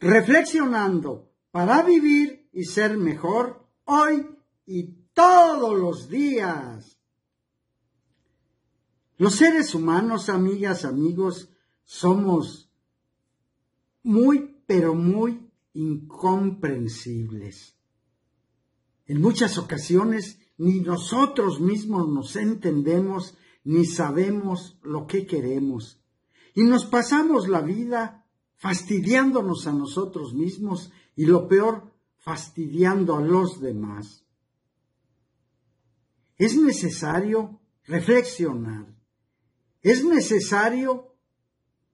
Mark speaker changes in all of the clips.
Speaker 1: reflexionando para vivir y ser mejor hoy y todos los días. Los seres humanos, amigas, amigos, somos muy, pero muy incomprensibles. En muchas ocasiones ni nosotros mismos nos entendemos ni sabemos lo que queremos. Y nos pasamos la vida fastidiándonos a nosotros mismos y lo peor, fastidiando a los demás. Es necesario reflexionar. Es necesario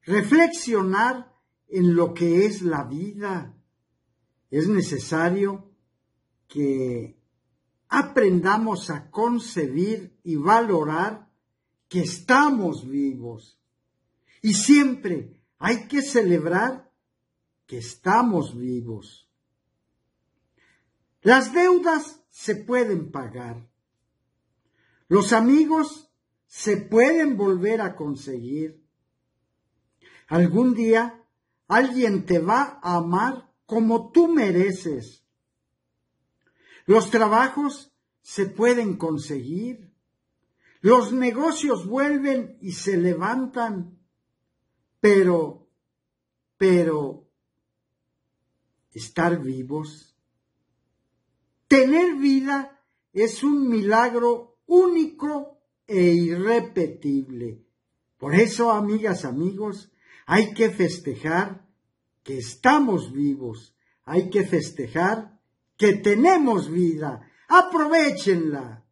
Speaker 1: reflexionar en lo que es la vida. Es necesario que aprendamos a concebir y valorar que estamos vivos. Y siempre hay que celebrar que estamos vivos. Las deudas se pueden pagar. Los amigos se pueden volver a conseguir. Algún día alguien te va a amar como tú mereces. Los trabajos se pueden conseguir. Los negocios vuelven y se levantan. Pero, pero, estar vivos, tener vida es un milagro único e irrepetible. Por eso, amigas, amigos, hay que festejar que estamos vivos, hay que festejar que tenemos vida, aprovechenla.